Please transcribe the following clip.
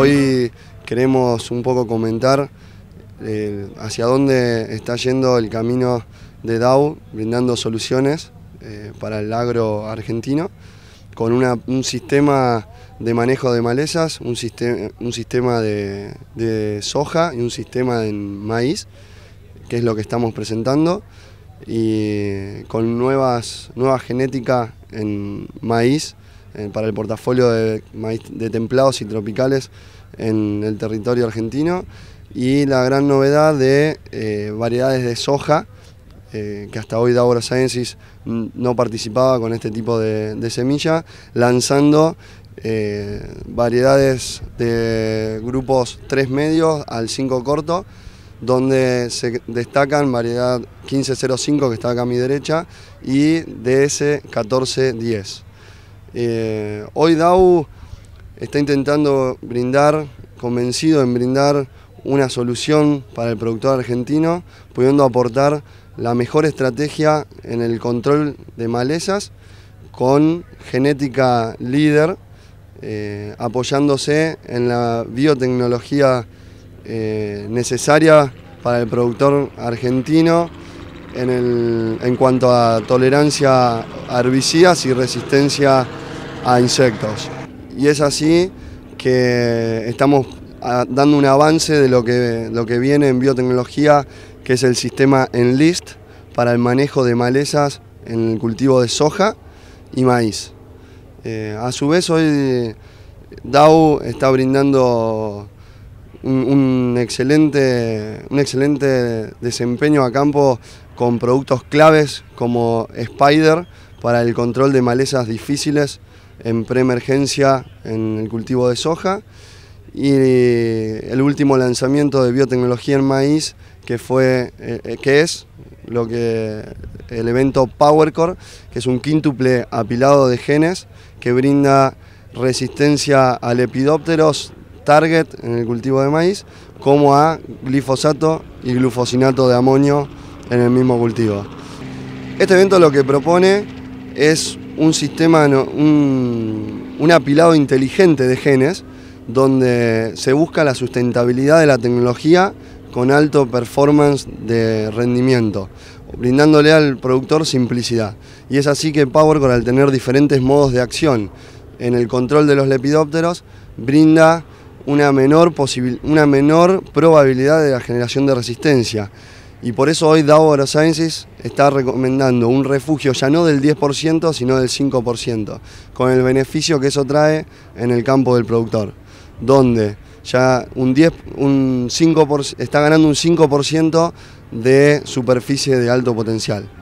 Hoy queremos un poco comentar eh, hacia dónde está yendo el camino de DAO, brindando soluciones eh, para el agro argentino, con un sistema de manejo de malezas, un, sistema de, soja y un sistema de maíz, que es lo que estamos presentando, y con nuevas, nueva genética en maíz, eh, para el portafolio de, templados y tropicales en el territorio argentino y la gran novedad de eh, variedades de soja, eh, que hasta hoy Davora Sciences no participaba con este tipo de, semilla, lanzando variedades de grupos 3 medios al 5 corto, donde se destacan variedad 1505 que está acá a mi derecha y DS1410. Eh, hoy DAU está intentando brindar, convencido en brindar una solución para el productor argentino, pudiendo aportar la mejor estrategia en el control de malezas con genética líder, eh, apoyándose en la biotecnología eh, necesaria para el productor argentino en, en cuanto a tolerancia a herbicidas y resistencia a insectos. Y es así que estamos ah, dando un avance de lo que, lo que viene en biotecnología, que es el sistema Enlist para el manejo de malezas en el cultivo de soja y maíz. Eh, a su vez hoy DAO está brindando un, excelente, un excelente desempeño a campo con productos claves como Spider para el control de malezas difíciles en preemergencia en el cultivo de soja y eh, el último lanzamiento de biotecnología en maíz que fue eh, eh, que es lo que el evento PowerCore, que es un quíntuple apilado de genes que brinda resistencia a lepidópteros target en el cultivo de maíz, como a glifosato y glufosinato de amonio en el mismo cultivo. Este evento lo que propone es un sistema, un, apilado inteligente de genes donde se busca la sustentabilidad de la tecnología con alto performance de rendimiento, brindándole al productor simplicidad. Y es así que PowerCore, al tener diferentes modos de acción en el control de los lepidópteros, brinda una menor, una menor probabilidad de la generación de resistencia. Y por eso hoy DAO Sciences está recomendando un refugio ya no del 10%, sino del 5%, con el beneficio que eso trae en el campo del productor, donde ya un está ganando un 5% de superficie de alto potencial.